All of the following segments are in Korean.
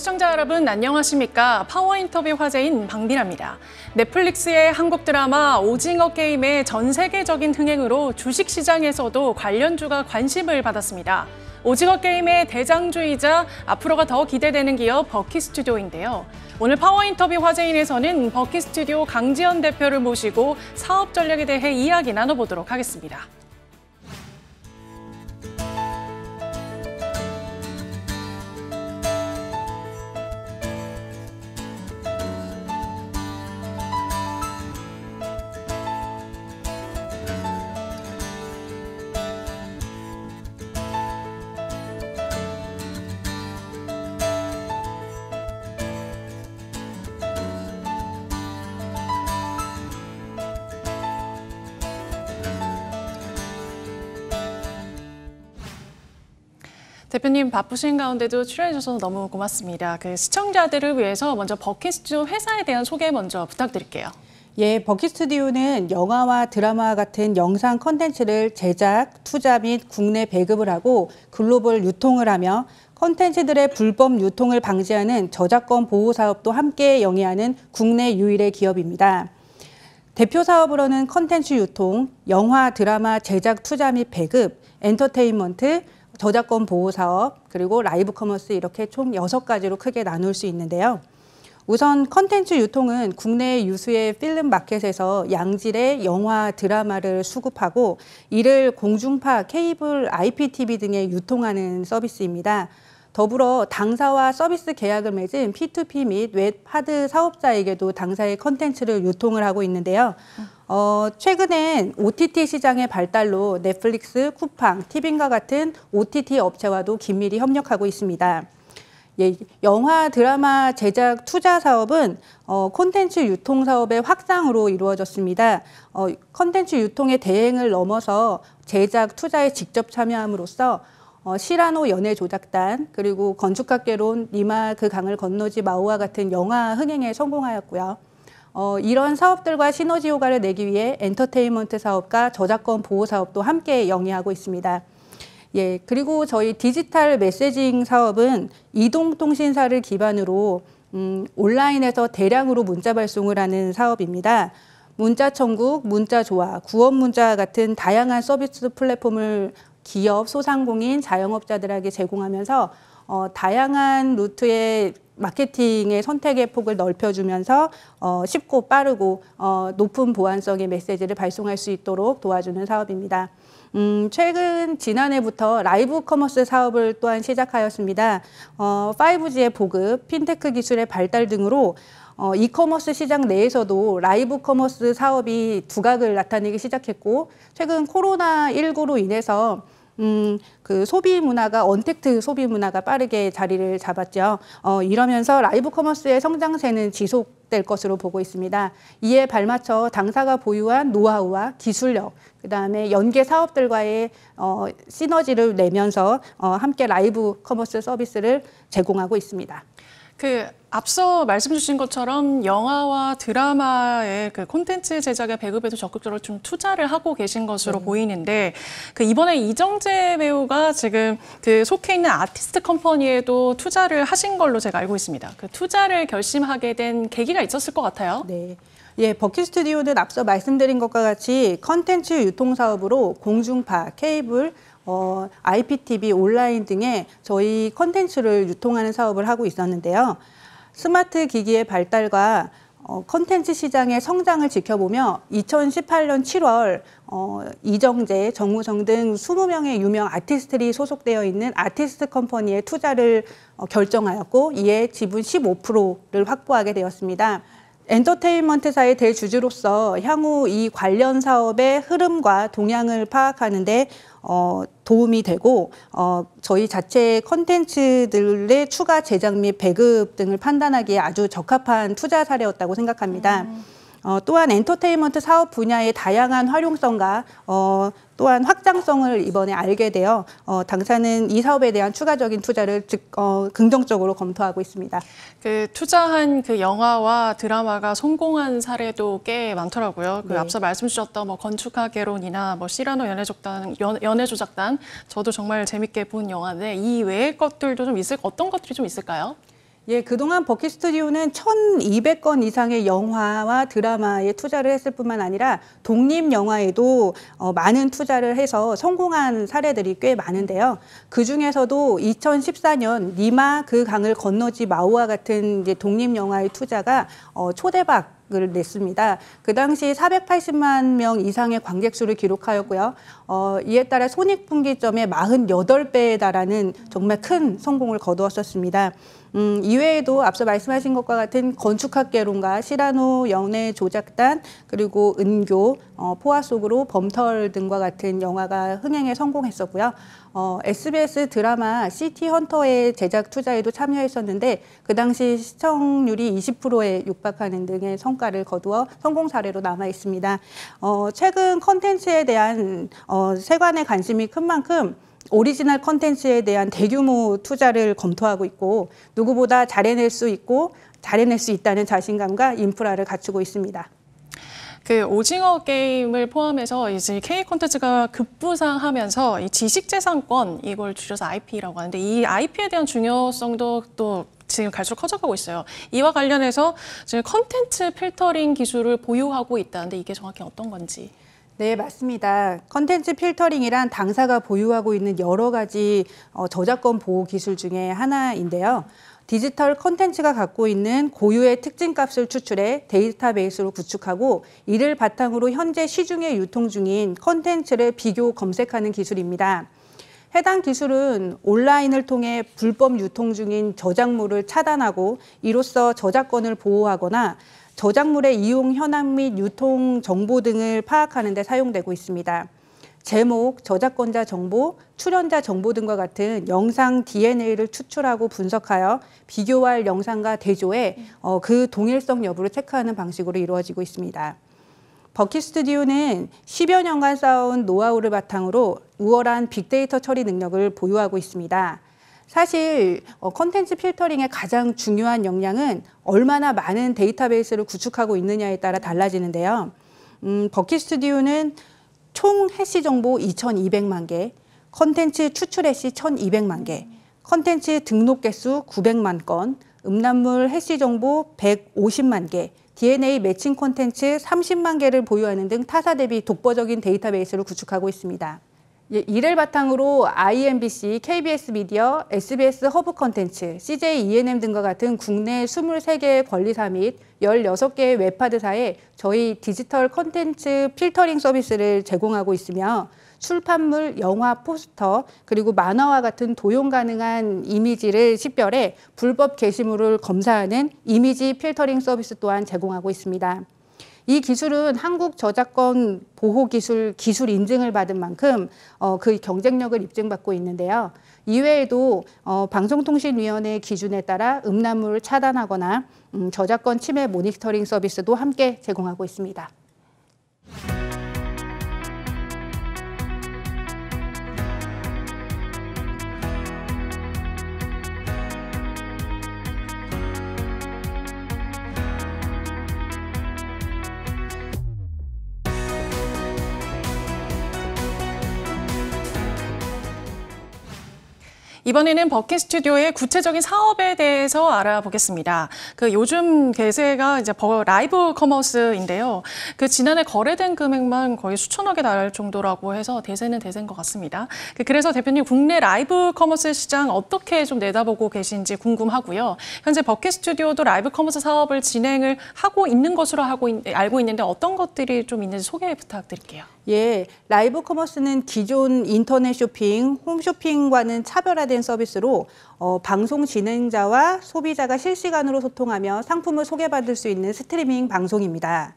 시청자 여러분 안녕하십니까? 파워 인터뷰 화제인 방비라니다 넷플릭스의 한국 드라마 오징어 게임의 전 세계적인 흥행으로 주식 시장에서도 관련주가 관심을 받았습니다. 오징어 게임의 대장주이자 앞으로가 더 기대되는 기업 버키 스튜디오인데요. 오늘 파워 인터뷰 화제인에서는 버키 스튜디오 강지현 대표를 모시고 사업 전략에 대해 이야기 나눠보도록 하겠습니다. 대표님 바쁘신 가운데도 출연해 주셔서 너무 고맙습니다. 그 시청자들을 위해서 먼저 버킷 스튜디오 회사에 대한 소개 먼저 부탁드릴게요. 예, 버킷 스튜디오는 영화와 드라마 와 같은 영상 컨텐츠를 제작, 투자 및 국내 배급을 하고 글로벌 유통을 하며 컨텐츠들의 불법 유통을 방지하는 저작권 보호 사업도 함께 영위하는 국내 유일의 기업입니다. 대표 사업으로는 컨텐츠 유통, 영화, 드라마 제작 투자 및 배급, 엔터테인먼트, 저작권 보호 사업, 그리고 라이브 커머스 이렇게 총 여섯 가지로 크게 나눌 수 있는데요. 우선 컨텐츠 유통은 국내 유수의 필름 마켓에서 양질의 영화, 드라마를 수급하고 이를 공중파, 케이블, IPTV 등에 유통하는 서비스입니다. 더불어 당사와 서비스 계약을 맺은 P2P 및 웹하드 사업자에게도 당사의 컨텐츠를 유통을 하고 있는데요. 어, 최근엔 OTT 시장의 발달로 넷플릭스, 쿠팡, 티빙과 같은 OTT 업체와도 긴밀히 협력하고 있습니다. 예, 영화, 드라마 제작 투자 사업은 어, 콘텐츠 유통 사업의 확장으로 이루어졌습니다. 어, 콘텐츠 유통의 대행을 넘어서 제작 투자에 직접 참여함으로써 어, 시라노 연예 조작단 그리고 건축학개론 니마 그 강을 건너지 마오와 같은 영화 흥행에 성공하였고요. 어, 이런 사업들과 시너지 효과를 내기 위해 엔터테인먼트 사업과 저작권 보호 사업도 함께 영위하고 있습니다. 예, 그리고 저희 디지털 메시징 사업은 이동통신사를 기반으로 음, 온라인에서 대량으로 문자 발송을 하는 사업입니다. 문자 천국, 문자 조화, 구원 문자 같은 다양한 서비스 플랫폼을 기업, 소상공인, 자영업자들에게 제공하면서 어, 다양한 루트의 마케팅의 선택의 폭을 넓혀주면서 어, 쉽고 빠르고 어, 높은 보안성의 메시지를 발송할 수 있도록 도와주는 사업입니다. 음, 최근 지난해부터 라이브 커머스 사업을 또한 시작하였습니다. 어, 5G의 보급, 핀테크 기술의 발달 등으로 어, 이커머스 시장 내에서도 라이브 커머스 사업이 두각을 나타내기 시작했고 최근 코로나19로 인해서 음, 그 소비 문화가 언택트 소비 문화가 빠르게 자리를 잡았죠. 어, 이러면서 라이브 커머스의 성장세는 지속될 것으로 보고 있습니다. 이에 발맞춰 당사가 보유한 노하우와 기술력, 그 다음에 연계 사업들과의 어, 시너지를 내면서 어, 함께 라이브 커머스 서비스를 제공하고 있습니다. 그 앞서 말씀 주신 것처럼 영화와 드라마의 그 콘텐츠 제작의 배급에도 적극적으로 좀 투자를 하고 계신 것으로 네. 보이는데 그 이번에 이정재 배우가 지금 그 속해 있는 아티스트 컴퍼니에도 투자를 하신 걸로 제가 알고 있습니다. 그 투자를 결심하게 된 계기가 있었을 것 같아요. 네. 예, 버킷 스튜디오는 앞서 말씀드린 것과 같이 컨텐츠 유통 사업으로 공중파, 케이블, 어, IPTV, 온라인 등에 저희 컨텐츠를 유통하는 사업을 하고 있었는데요. 스마트 기기의 발달과 어, 컨텐츠 시장의 성장을 지켜보며 2018년 7월 어, 이정재, 정우성 등 20명의 유명 아티스트들이 소속되어 있는 아티스트 컴퍼니에 투자를 어, 결정하였고 이에 지분 15%를 확보하게 되었습니다. 엔터테인먼트사의 대주주로서 향후 이 관련 사업의 흐름과 동향을 파악하는데 어, 도움이 되고 어, 저희 자체 컨텐츠들의 추가 제작 및 배급 등을 판단하기에 아주 적합한 투자 사례였다고 생각합니다. 음. 어, 또한 엔터테인먼트 사업 분야의 다양한 활용성과 어, 또한 확장성을 이번에 알게 되어 어, 당사는 이 사업에 대한 추가적인 투자를 즉, 어, 긍정적으로 검토하고 있습니다. 그 투자한 그 영화와 드라마가 성공한 사례도 꽤 많더라고요. 그 네. 앞서 말씀 주셨던 뭐 건축학개론이나 뭐 시라노 연애조작단, 연, 애조작단 저도 정말 재밌게 본 영화인데 이 외의 것들도 좀 있을 어떤 것들이 좀 있을까요? 예, 그동안 버킷스튜디오는 1,200건 이상의 영화와 드라마에 투자를 했을 뿐만 아니라 독립 영화에도 어, 많은 투자를 해서 성공한 사례들이 꽤 많은데요. 그 중에서도 2014년 니마 그 강을 건너지 마오와 같은 독립 영화의 투자가 어, 초대박 을 냈습니다. 그 당시 480만 명 이상의 관객 수를 기록하였고요. 어, 이에 따라 손익분기점의 48배에 달하는 정말 큰 성공을 거두었었습니다. 음, 이외에도 앞서 말씀하신 것과 같은 건축학개론과 시라노 연내 조작단 그리고 은교 어, 포화 속으로 범털 등과 같은 영화가 흥행에 성공했었고요. 어, SBS 드라마 시티 헌터의 제작 투자에도 참여했었는데 그 당시 시청률이 20%에 육박하는 등의 성과를 거두어 성공 사례로 남아 있습니다. 어, 최근 컨텐츠에 대한 어, 세관의 관심이 큰 만큼 오리지널 컨텐츠에 대한 대규모 투자를 검토하고 있고 누구보다 잘해낼 수 있고 잘해낼 수 있다는 자신감과 인프라를 갖추고 있습니다. 그 오징어 게임을 포함해서 이제 K 콘텐츠가 급부상하면서 이 지식재산권 이걸 줄여서 IP라고 하는데 이 IP에 대한 중요성도 또 지금 갈수록 커져가고 있어요. 이와 관련해서 지금 컨텐츠 필터링 기술을 보유하고 있다는데 이게 정확히 어떤 건지 네, 맞습니다. 컨텐츠 필터링이란 당사가 보유하고 있는 여러 가지 어, 저작권 보호 기술 중에 하나인데요. 디지털 컨텐츠가 갖고 있는 고유의 특징값을 추출해 데이터베이스로 구축하고 이를 바탕으로 현재 시중에 유통 중인 컨텐츠를 비교 검색하는 기술입니다. 해당 기술은 온라인을 통해 불법 유통 중인 저작물을 차단하고 이로써 저작권을 보호하거나 저작물의 이용 현황 및 유통 정보 등을 파악하는 데 사용되고 있습니다. 제목, 저작권자 정보, 출연자 정보 등과 같은 영상 DNA를 추출하고 분석하여 비교할 영상과 대조에 어, 그 동일성 여부를 체크하는 방식으로 이루어지고 있습니다. 버킷 스튜디오는 10여 년간 쌓아온 노하우를 바탕으로 우월한 빅데이터 처리 능력을 보유하고 있습니다. 사실 컨텐츠 어, 필터링의 가장 중요한 역량은 얼마나 많은 데이터베이스를 구축하고 있느냐에 따라 달라지는데요. 음, 버킷 스튜디오는 총 해시 정보 2,200만 개, 컨텐츠 추출 해시 1,200만 개, 컨텐츠 등록 개수 900만 건, 음란물 해시 정보 150만 개, DNA 매칭 콘텐츠 30만 개를 보유하는 등 타사 대비 독보적인 데이터베이스를 구축하고 있습니다. 예, 이를 바탕으로 IMBC, KBS 미디어, SBS 허브 컨텐츠, CJ ENM 등과 같은 국내 23개의 권리사 및 16개의 웹하드사에 저희 디지털 컨텐츠 필터링 서비스를 제공하고 있으며 출판물, 영화, 포스터, 그리고 만화와 같은 도용 가능한 이미지를 식별해 불법 게시물을 검사하는 이미지 필터링 서비스 또한 제공하고 있습니다. 이 기술은 한국 저작권 보호 기술 기술 인증을 받은 만큼 어, 그 경쟁력을 입증받고 있는데요. 이외에도 어, 방송통신위원회 기준에 따라 음란물을 차단하거나 음, 저작권 침해 모니터링 서비스도 함께 제공하고 있습니다. 이번에는 버킷 스튜디오의 구체적인 사업에 대해서 알아보겠습니다. 그 요즘 대세가 이제 라이브 커머스인데요. 그 지난해 거래된 금액만 거의 수천억에 달할 정도라고 해서 대세는 대세인 것 같습니다. 그 그래서 대표님 국내 라이브 커머스 시장 어떻게 좀 내다보고 계신지 궁금하고요. 현재 버킷 스튜디오도 라이브 커머스 사업을 진행을 하고 있는 것으로 하고 알고 있는데 어떤 것들이 좀 있는지 소개 부탁드릴게요. 예, 라이브 커머스는 기존 인터넷 쇼핑, 홈쇼핑과는 차별화된 서비스로 어, 방송 진행자와 소비자가 실시간으로 소통하며 상품을 소개받을 수 있는 스트리밍 방송입니다.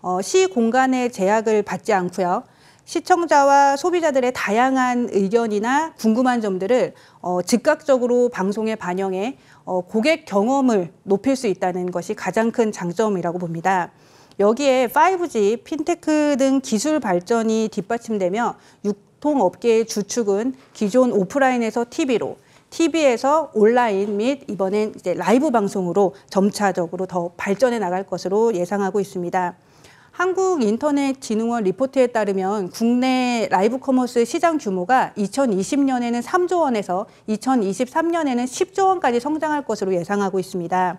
어, 시 공간의 제약을 받지 않고요. 시청자와 소비자들의 다양한 의견이나 궁금한 점들을 어, 즉각적으로 방송에 반영해 어, 고객 경험을 높일 수 있다는 것이 가장 큰 장점이라고 봅니다. 여기에 5G, 핀테크 등 기술 발전이 뒷받침되며 유통업계의 주축은 기존 오프라인에서 TV로 TV에서 온라인 및 이번엔 이제 라이브 방송으로 점차적으로 더 발전해 나갈 것으로 예상하고 있습니다. 한국인터넷진흥원 리포트에 따르면 국내 라이브 커머스 시장 규모가 2020년에는 3조 원에서 2023년에는 10조 원까지 성장할 것으로 예상하고 있습니다.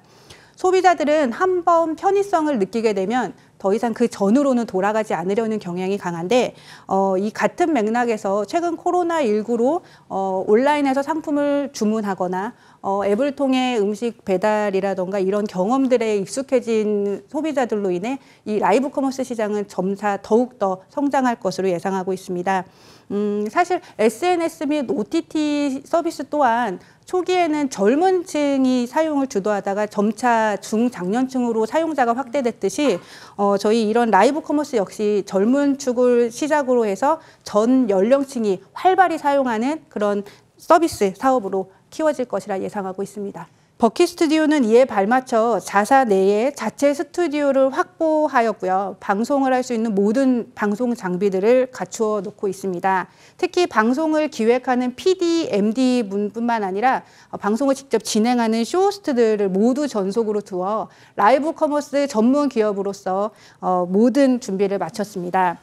소비자들은 한 번 편의성을 느끼게 되면 더 이상 그 전으로는 돌아가지 않으려는 경향이 강한데 어, 이 같은 맥락에서 최근 코로나19로 어, 온라인에서 상품을 주문하거나 어, 앱을 통해 음식 배달이라던가 이런 경험들에 익숙해진 소비자들로 인해 이 라이브 커머스 시장은 점차 더욱더 성장할 것으로 예상하고 있습니다. 음, 사실 SNS 및 OTT 서비스 또한 초기에는 젊은 층이 사용을 주도하다가 점차 중장년층으로 사용자가 확대됐듯이 어, 저희 이런 라이브 커머스 역시 젊은 축을 시작으로 해서 전 연령층이 활발히 사용하는 그런 서비스 사업으로 키워질 것이라 예상하고 있습니다. 버키 스튜디오는 이에 발맞춰 자사 내에 자체 스튜디오를 확보하였고요. 방송을 할 수 있는 모든 방송 장비들을 갖추어 놓고 있습니다. 특히 방송을 기획하는 PD, MD 분뿐만 아니라 어, 방송을 직접 진행하는 쇼호스트들을 모두 전속으로 두어 라이브 커머스 전문 기업으로서 어, 모든 준비를 마쳤습니다.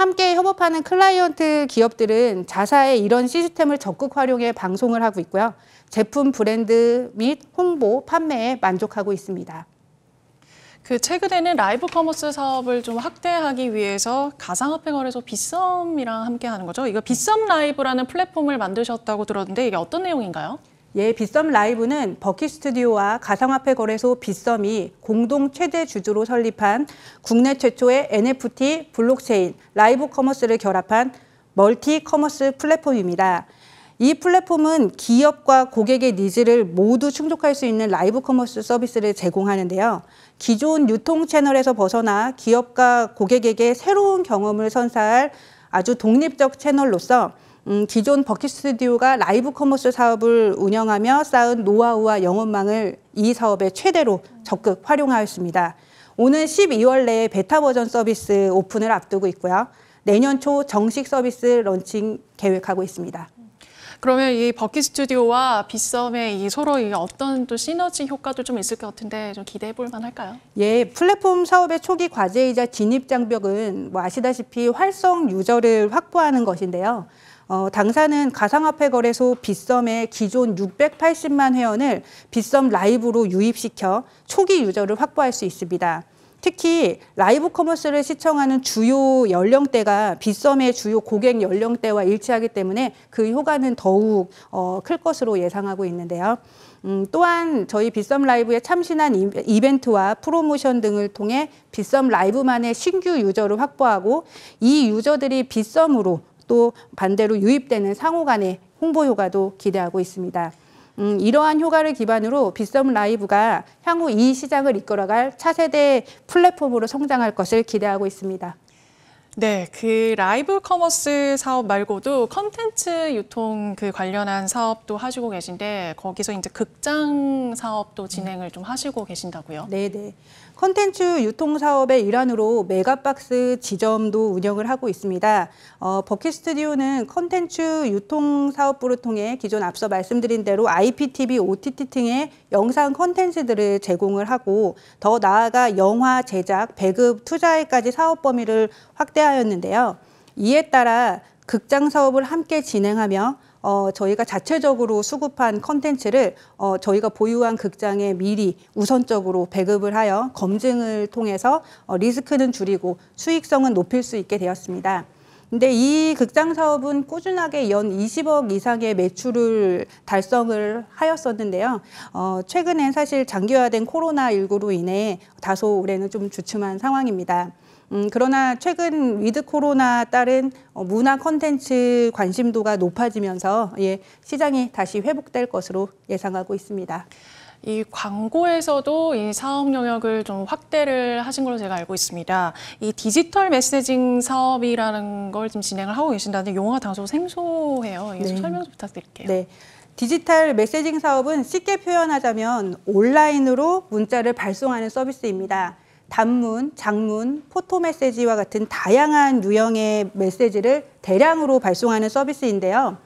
함께 협업하는 클라이언트 기업들은 자사의 이런 시스템을 적극 활용해 방송을 하고 있고요. 제품 브랜드 및 홍보, 판매에 만족하고 있습니다. 그 최근에는 라이브 커머스 사업을 좀 확대하기 위해서 가상화폐 거래소 빗썸이랑 함께 하는 거죠. 이거 빗썸 라이브라는 플랫폼을 만드셨다고 들었는데 이게 어떤 내용인가요? 예, 빗썸 라이브는 버킷 스튜디오와 가상화폐 거래소 빗썸이 공동 최대 주주로 설립한 국내 최초의 NFT, 블록체인, 라이브 커머스를 결합한 멀티 커머스 플랫폼입니다. 이 플랫폼은 기업과 고객의 니즈를 모두 충족할 수 있는 라이브 커머스 서비스를 제공하는데요. 기존 유통 채널에서 벗어나 기업과 고객에게 새로운 경험을 선사할 아주 독립적 채널로서 음, 기존 버킷 스튜디오가 라이브 커머스 사업을 운영하며 쌓은 노하우와 영업망을 이 사업에 최대로 적극 활용하였습니다. 오는 12월 내에 베타 버전 서비스 오픈을 앞두고 있고요. 내년 초 정식 서비스 런칭 계획하고 있습니다. 그러면 이 버킷 스튜디오와 빗썸의 이 서로 이 어떤 또 시너지 효과도 좀 있을 것 같은데 좀 기대해 볼 만할까요? 예, 플랫폼 사업의 초기 과제이자 진입 장벽은 뭐 아시다시피 활성 유저를 확보하는 것인데요. 어, 당사는 가상화폐 거래소 빗썸의 기존 680만 회원을 빗썸 라이브로 유입시켜 초기 유저를 확보할 수 있습니다. 특히 라이브 커머스를 시청하는 주요 연령대가 빗썸의 주요 고객 연령대와 일치하기 때문에 그 효과는 더욱 어, 클 것으로 예상하고 있는데요. 음, 또한 저희 빗썸 라이브에 참신한 이벤트와 프로모션 등을 통해 빗썸 라이브만의 신규 유저를 확보하고 이 유저들이 빗썸으로 또 반대로 유입되는 상호 간의 홍보 효과도 기대하고 있습니다. 음, 이러한 효과를 기반으로 빗썸 라이브가 향후 이 시장을 이끌어갈 차세대 플랫폼으로 성장할 것을 기대하고 있습니다. 네, 그 라이브 커머스 사업 말고도 컨텐츠 유통 그 관련한 사업도 하시고 계신데 거기서 이제 극장 사업도 진행을 좀 하시고 계신다고요? 네, 네. 콘텐츠 유통 사업의 일환으로 메가박스 지점도 운영을 하고 있습니다. 어, 버킷 스튜디오는 콘텐츠 유통 사업부를 통해 기존 앞서 말씀드린 대로 IPTV, OTT 등의 영상 콘텐츠들을 제공을 하고 더 나아가 영화 제작, 배급, 투자에까지 사업 범위를 확대하였는데요. 이에 따라 극장 사업을 함께 진행하며 어, 저희가 자체적으로 수급한 컨텐츠를 어, 저희가 보유한 극장에 미리 우선적으로 배급을 하여 검증을 통해서 어, 리스크는 줄이고 수익성은 높일 수 있게 되었습니다. 근데 이 극장 사업은 꾸준하게 연 20억 이상의 매출을 달성을 하였었는데요. 어, 최근엔 사실 장기화된 코로나19로 인해 다소 올해는 좀 주춤한 상황입니다. 음, 그러나 최근 위드 코로나 따른 어, 문화 콘텐츠 관심도가 높아지면서 예, 시장이 다시 회복될 것으로 예상하고 있습니다. 이 광고에서도 이 사업 영역을 좀 확대를 하신 걸로 제가 알고 있습니다. 이 디지털 메시징 사업이라는 걸 지금 진행을 하고 계신다는데 용어가 다소 생소해요. 네. 설명 좀 부탁드릴게요. 네. 디지털 메시징 사업은 쉽게 표현하자면 온라인으로 문자를 발송하는 서비스입니다. 단문, 장문, 포토 메시지와 같은 다양한 유형의 메시지를 대량으로 발송하는 서비스인데요.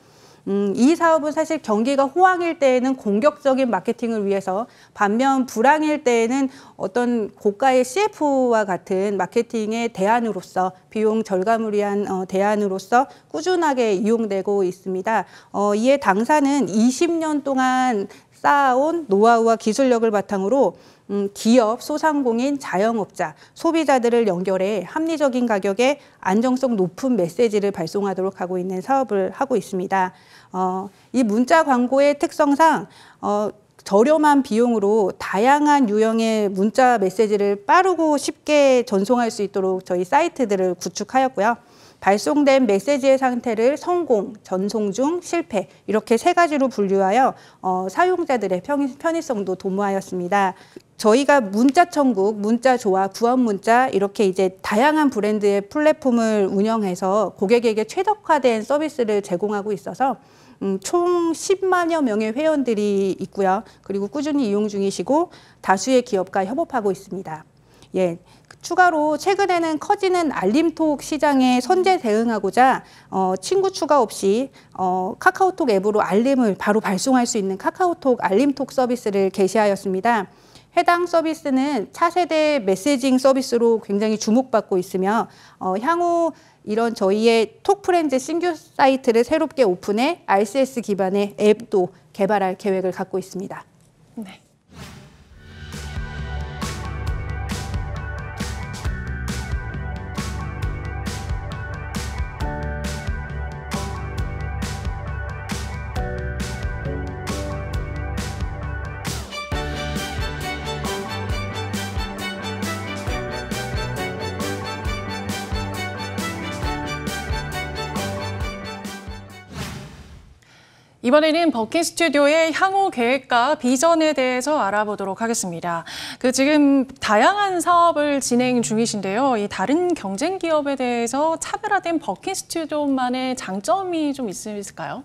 음, 이 사업은 사실 경기가 호황일 때에는 공격적인 마케팅을 위해서 반면 불황일 때에는 어떤 고가의 CF와 같은 마케팅의 대안으로서 비용 절감을 위한 어, 대안으로서 꾸준하게 이용되고 있습니다. 어, 이에 당사는 20년 동안 쌓아온 노하우와 기술력을 바탕으로 음, 기업, 소상공인, 자영업자, 소비자들을 연결해 합리적인 가격에 안정성 높은 메시지를 발송하도록 하고 있는 사업을 하고 있습니다. 어, 이 문자 광고의 특성상 어, 저렴한 비용으로 다양한 유형의 문자 메시지를 빠르고 쉽게 전송할 수 있도록 저희 사이트들을 구축하였고요. 발송된 메시지의 상태를 성공, 전송 중, 실패 이렇게 세 가지로 분류하여 어, 사용자들의 편의성도 도모하였습니다. 저희가 문자 천국, 문자 조합, 구원 문자 이렇게 이제 다양한 브랜드의 플랫폼을 운영해서 고객에게 최적화된 서비스를 제공하고 있어서 음, 총 10만여 명의 회원들이 있고요. 그리고 꾸준히 이용 중이시고 다수의 기업과 협업하고 있습니다. 예, 추가로 최근에는 커지는 알림톡 시장에 선제 음. 대응하고자 어, 친구 추가 없이 어, 카카오톡 앱으로 알림을 바로 발송할 수 있는 카카오톡 알림톡 서비스를 개시하였습니다. 해당 서비스는 차세대 메시징 서비스로 굉장히 주목받고 있으며 어, 향후 이런 저희의 톡프렌즈 신규 사이트를 새롭게 오픈해 RCS 기반의 앱도 개발할 계획을 갖고 있습니다. 네. 이번에는 버킷 스튜디오의 향후 계획과 비전에 대해서 알아보도록 하겠습니다. 그 지금 다양한 사업을 진행 중이신데요. 이 다른 경쟁 기업에 대해서 차별화된 버킷 스튜디오만의 장점이 좀 있을까요?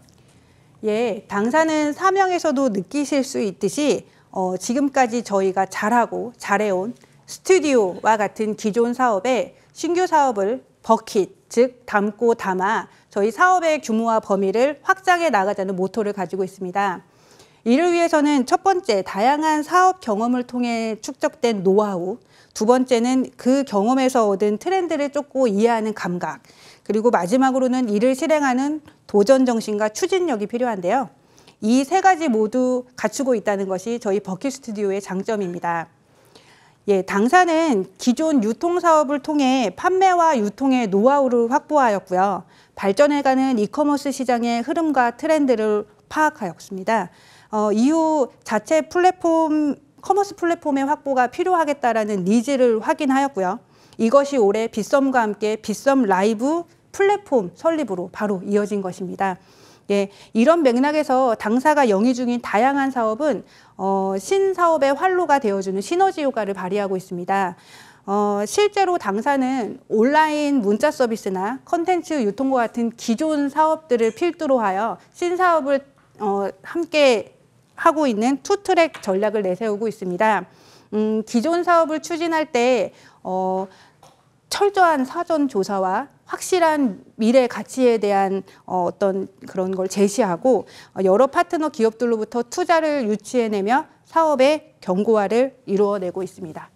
예, 당사는 사명에서도 느끼실 수 있듯이 어, 지금까지 저희가 잘하고 잘해온 스튜디오와 같은 기존 사업에 신규 사업을 버킷, 즉 담고 담아 저희 사업의 규모와 범위를 확장해 나가자는 모토를 가지고 있습니다. 이를 위해서는 첫 번째, 다양한 사업 경험을 통해 축적된 노하우, 두 번째는 그 경험에서 얻은 트렌드를 쫓고 이해하는 감각, 그리고 마지막으로는 이를 실행하는 도전 정신과 추진력이 필요한데요. 이 세 가지 모두 갖추고 있다는 것이 저희 버킷 스튜디오의 장점입니다. 예, 당사는 기존 유통 사업을 통해 판매와 유통의 노하우를 확보하였고요. 발전해가는 이커머스 시장의 흐름과 트렌드를 파악하였습니다. 어, 이후 자체 플랫폼 커머스 플랫폼의 확보가 필요하겠다라는 니즈를 확인하였고요. 이것이 올해 빗썸과 함께 빗썸 라이브 플랫폼 설립으로 바로 이어진 것입니다. 예, 이런 맥락에서 당사가 영위 중인 다양한 사업은 어, 신사업의 활로가 되어주는 시너지 효과를 발휘하고 있습니다. 어, 실제로 당사는 온라인 문자 서비스나 컨텐츠 유통과 같은 기존 사업들을 필두로 하여 신사업을 어, 함께 하고 있는 투트랙 전략을 내세우고 있습니다. 음, 기존 사업을 추진할 때 어, 철저한 사전 조사와 확실한 미래 가치에 대한 어, 어떤 그런 걸 제시하고 어, 여러 파트너 기업들로부터 투자를 유치해내며 사업의 경고화를 이루어내고 있습니다.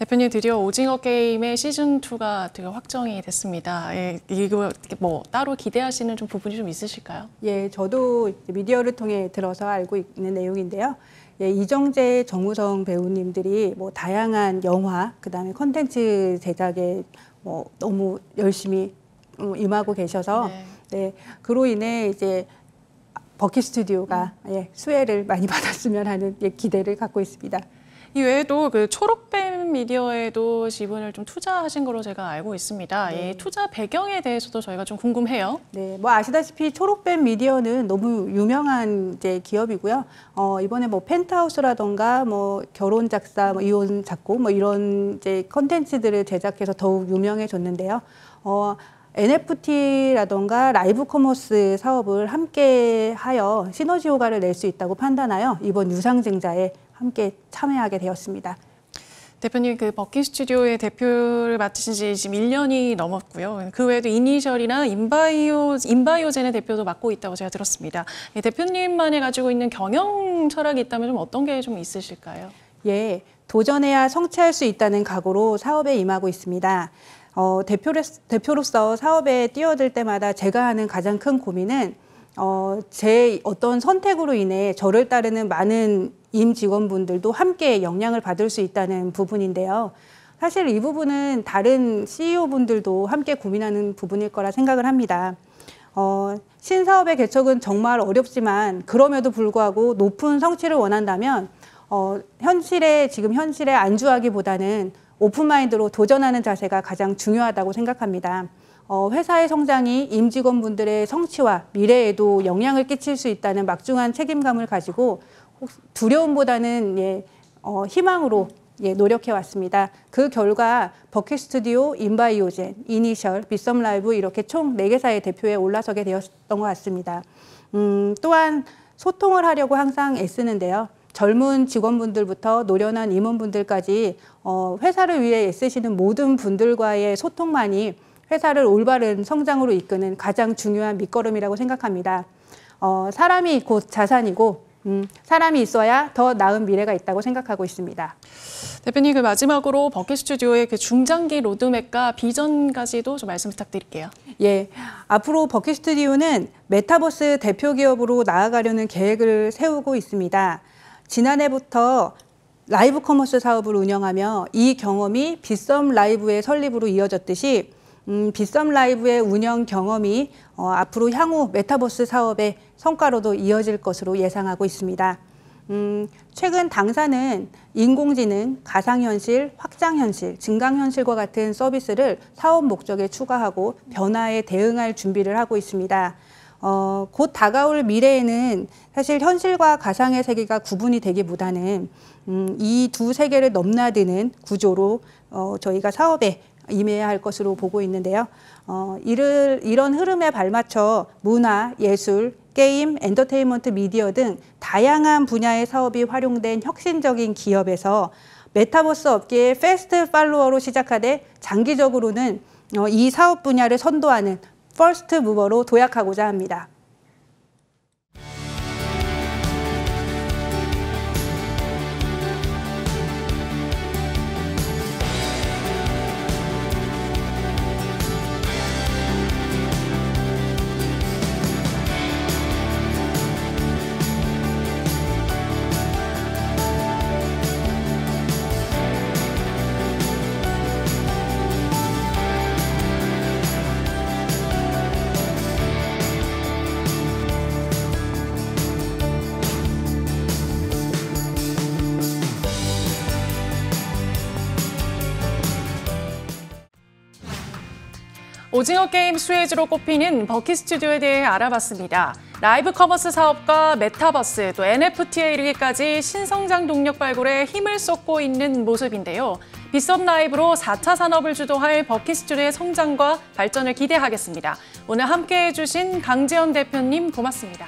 대표님 드디어 오징어 게임의 시즌 2가 되게 확정이 됐습니다. 예, 이거 뭐 따로 기대하시는 좀 부분이 좀 있으실까요? 예, 저도 미디어를 통해 들어서 알고 있는 내용인데요. 예, 이정재, 정우성 배우님들이 뭐 다양한 영화, 그다음에 컨텐츠 제작에 뭐 너무 열심히 어, 임하고 계셔서 네. 네 그로 인해 이제 버킷 스튜디오가 음. 예, 수혜를 많이 받았으면 하는 예, 기대를 갖고 있습니다. 이 외에도 그 초록뱀 미디어에도 지분을 좀 투자하신 걸로 제가 알고 있습니다. 네. 이 투자 배경에 대해서도 저희가 좀 궁금해요. 네, 뭐 아시다시피 초록뱀 미디어는 너무 유명한 이제 기업이고요. 어, 이번에 뭐 펜트하우스라던가 뭐 결혼 작사, 뭐 이혼 작곡 뭐 이런 이제 컨텐츠들을 제작해서 더욱 유명해졌는데요. 어, NFT라던가 라이브 커머스 사업을 함께 하여 시너지 효과를 낼 수 있다고 판단하여 이번 유상증자에 함께 참여하게 되었습니다. 대표님 그 버킷 스튜디오의 대표를 맡으신 지 지금 1년이 넘었고요. 그 외에도 이니셜이나 인바이오 인바이오젠의 대표도 맡고 있다고 제가 들었습니다. 네, 대표님만이 가지고 있는 경영 철학이 있다면 좀 어떤 게 좀 있으실까요? 예, 도전해야 성취할 수 있다는 각오로 사업에 임하고 있습니다. 어, 대표로, 대표로서 사업에 뛰어들 때마다 제가 하는 가장 큰 고민은 어, 제 어떤 선택으로 인해 저를 따르는 많은 임 직원분들도 함께 영향을 받을 수 있다는 부분인데요. 사실 이 부분은 다른 CEO분들도 함께 고민하는 부분일 거라 생각을 합니다. 어, 신사업의 개척은 정말 어렵지만 그럼에도 불구하고 높은 성취를 원한다면 어, 현실에 지금 현실에 안주하기보다는 오픈마인드로 도전하는 자세가 가장 중요하다고 생각합니다. 어, 회사의 성장이 임직원분들의 성취와 미래에도 영향을 끼칠 수 있다는 막중한 책임감을 가지고 두려움보다는 예, 어, 희망으로 예, 노력해 왔습니다. 그 결과 버킷 스튜디오, 인바이오젠, 이니셜, 빗썸 라이브 이렇게 총 네 개사의 대표에 올라서게 되었던 것 같습니다. 음, 또한 소통을 하려고 항상 애쓰는데요. 젊은 직원분들부터 노련한 임원분들까지 어, 회사를 위해 애쓰시는 모든 분들과의 소통만이 회사를 올바른 성장으로 이끄는 가장 중요한 밑거름이라고 생각합니다. 어, 사람이 곧 자산이고 음, 사람이 있어야 더 나은 미래가 있다고 생각하고 있습니다. 대표님 그 마지막으로 버킷 스튜디오의 그 중장기 로드맵과 비전까지도 좀 말씀 부탁드릴게요. 예, 앞으로 버킷 스튜디오는 메타버스 대표 기업으로 나아가려는 계획을 세우고 있습니다. 지난해부터 라이브 커머스 사업을 운영하며 이 경험이 빗썸 라이브의 설립으로 이어졌듯이 음, 빗썸 라이브의 운영 경험이 어, 앞으로 향후 메타버스 사업의 성과로도 이어질 것으로 예상하고 있습니다. 음, 최근 당사는 인공지능, 가상현실, 확장현실, 증강현실과 같은 서비스를 사업 목적에 추가하고 변화에 대응할 준비를 하고 있습니다. 어, 곧 다가올 미래에는 사실 현실과 가상의 세계가 구분이 되기보다는 음, 이 두 세계를 넘나드는 구조로 어, 저희가 사업에 임해야 할 것으로 보고 있는데요. 어, 이를, 이런 흐름에 발맞춰 문화, 예술, 게임, 엔터테인먼트 미디어 등 다양한 분야의 사업이 활용된 혁신적인 기업에서 메타버스 업계의 패스트 팔로워로 시작하되 장기적으로는 어, 이 사업 분야를 선도하는 퍼스트 무버로 도약하고자 합니다. 오징어 게임 수혜지로 꼽히는 버킷 스튜디오에 대해 알아봤습니다. 라이브 커머스 사업과 메타버스 또 NFT에 이르기까지 신성장 동력 발굴에 힘을 쏟고 있는 모습인데요. 빗썸 라이브로 4차 산업을 주도할 버킷 스튜디오의 성장과 발전을 기대하겠습니다. 오늘 함께해 주신 강재현 대표님 고맙습니다.